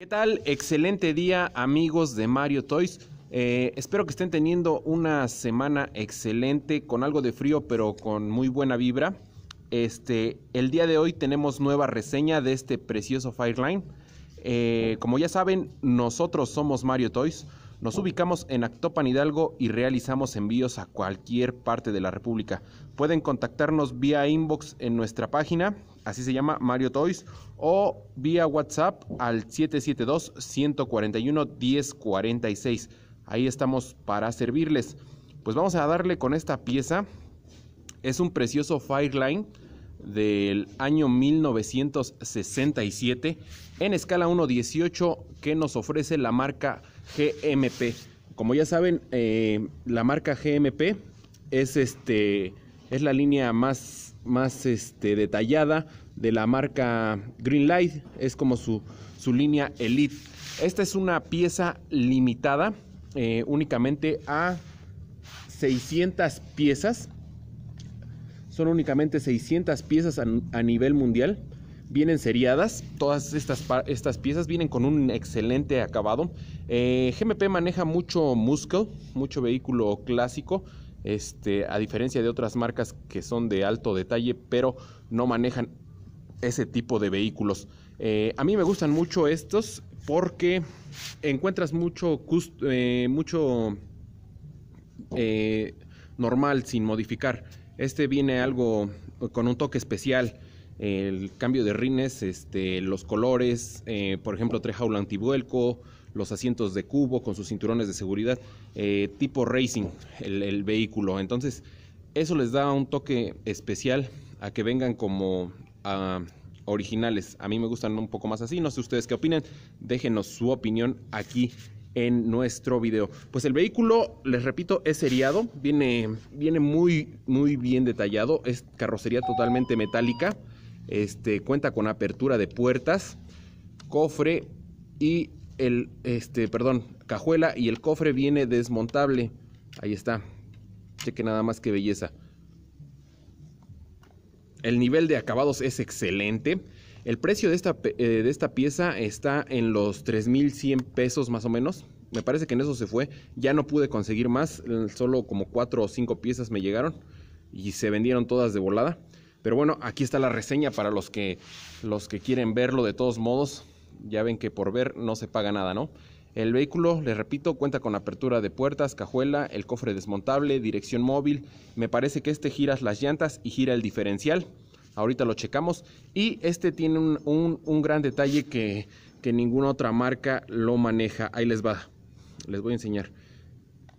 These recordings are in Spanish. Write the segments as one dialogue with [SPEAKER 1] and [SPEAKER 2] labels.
[SPEAKER 1] ¿Qué tal? Excelente día amigos de Mario Toys. Eh, espero que estén teniendo una semana excelente, con algo de frío, pero con muy buena vibra. Este, el día de hoy tenemos nueva reseña de este precioso Fireline. Eh, como ya saben, nosotros somos Mario Toys. Nos ubicamos en Actopan Hidalgo y realizamos envíos a cualquier parte de la República. Pueden contactarnos vía inbox en nuestra página, así se llama Mario Toys, o vía WhatsApp al 772-141-1046. Ahí estamos para servirles. Pues vamos a darle con esta pieza. Es un precioso Fireline del año 1967 en escala 1.18 que nos ofrece la marca GMP. Como ya saben, eh, la marca GMP es este es la línea más, más este, detallada de la marca Greenlight, es como su, línea Elite. Esta es una pieza limitada eh, únicamente a 600 piezas. Son únicamente 600 piezas a nivel mundial vienen seriadas, todas estas, estas piezas vienen con un excelente acabado. Eh, GMP maneja mucho muscle, mucho vehículo clásico, este, a diferencia de otras marcas que son de alto detalle, pero no manejan ese tipo de vehículos. Eh, a mí me gustan mucho estos porque encuentras mucho, eh, mucho normal sin modificar. Este viene algo con un toque especial el cambio de rines, este, los colores, eh, por ejemplo, trejaula antivuelco, los asientos de cubo con sus cinturones de seguridad, eh, tipo racing el, vehículo. Entonces, eso les da un toque especial a que vengan como ah, originales. A mí me gustan un poco más así, no sé ustedes qué opinan, déjenos su opinión aquí en nuestro video. Pues el vehículo, les repito, es seriado, viene, viene muy, muy bien detallado, es carrocería totalmente metálica. Este, cuenta con apertura de puertas, cofre y el, este, perdón, cajuela y el cofre viene desmontable. Ahí está. Cheque nada más que belleza. El nivel de acabados es excelente. El precio de esta, eh, de esta pieza está en los 3.100 pesos más o menos. Me parece que en eso se fue. Ya no pude conseguir más. Solo como 4 o 5 piezas me llegaron. Y se vendieron todas de volada. Pero bueno, aquí está la reseña para los que, los que quieren verlo de todos modos. Ya ven que por ver no se paga nada, ¿no? El vehículo, les repito, cuenta con apertura de puertas, cajuela, el cofre desmontable, dirección móvil. Me parece que este gira las llantas y gira el diferencial. Ahorita lo checamos. Y este tiene un, gran detalle que, que ninguna otra marca lo maneja. Ahí les va. Les voy a enseñar.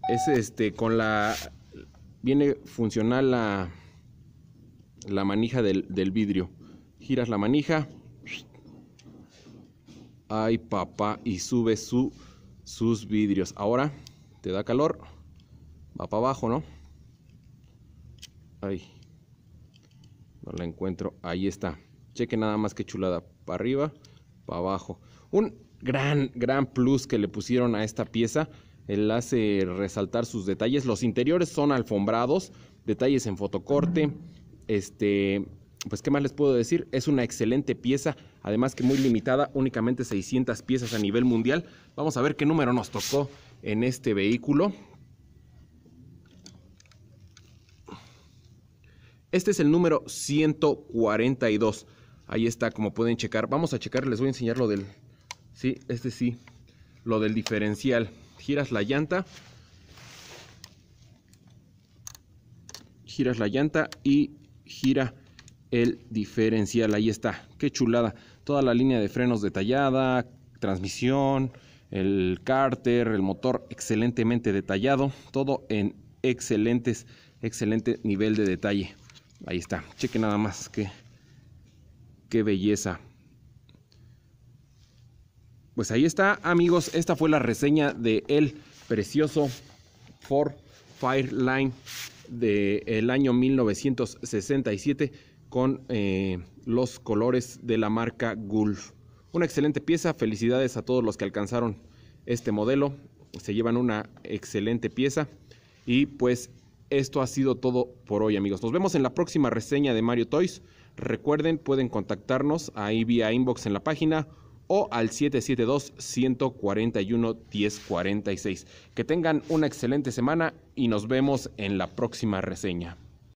[SPEAKER 1] Es este con la. Viene funcional la la manija del, vidrio. Giras la manija. Ay, papá. Y sube su, sus vidrios. Ahora te da calor. Va para abajo, ¿no? Ay. No la encuentro. Ahí está. Cheque nada más que chulada. Para arriba, para abajo. Un gran, gran plus que le pusieron a esta pieza. el hace resaltar sus detalles. Los interiores son alfombrados. Detalles en fotocorte. Este, pues, ¿qué más les puedo decir? Es una excelente pieza, además que muy limitada, únicamente 600 piezas a nivel mundial. Vamos a ver qué número nos tocó en este vehículo. Este es el número 142. Ahí está, como pueden checar. Vamos a checar, les voy a enseñar lo del... Sí, este sí. Lo del diferencial. Giras la llanta. Giras la llanta y gira el diferencial. Ahí está, qué chulada. Toda la línea de frenos detallada, transmisión, el cárter, el motor excelentemente detallado, todo en excelentes, excelente nivel de detalle. Ahí está, cheque nada más que qué belleza. Pues ahí está, amigos, esta fue la reseña de el precioso Ford Fireline del el año 1967 con eh, los colores de la marca Gulf. Una excelente pieza, felicidades a todos los que alcanzaron este modelo, se llevan una excelente pieza y pues esto ha sido todo por hoy amigos. Nos vemos en la próxima reseña de Mario Toys. Recuerden, pueden contactarnos ahí vía inbox en la página o al 772-141-1046. Que tengan una excelente semana y nos vemos en la próxima reseña.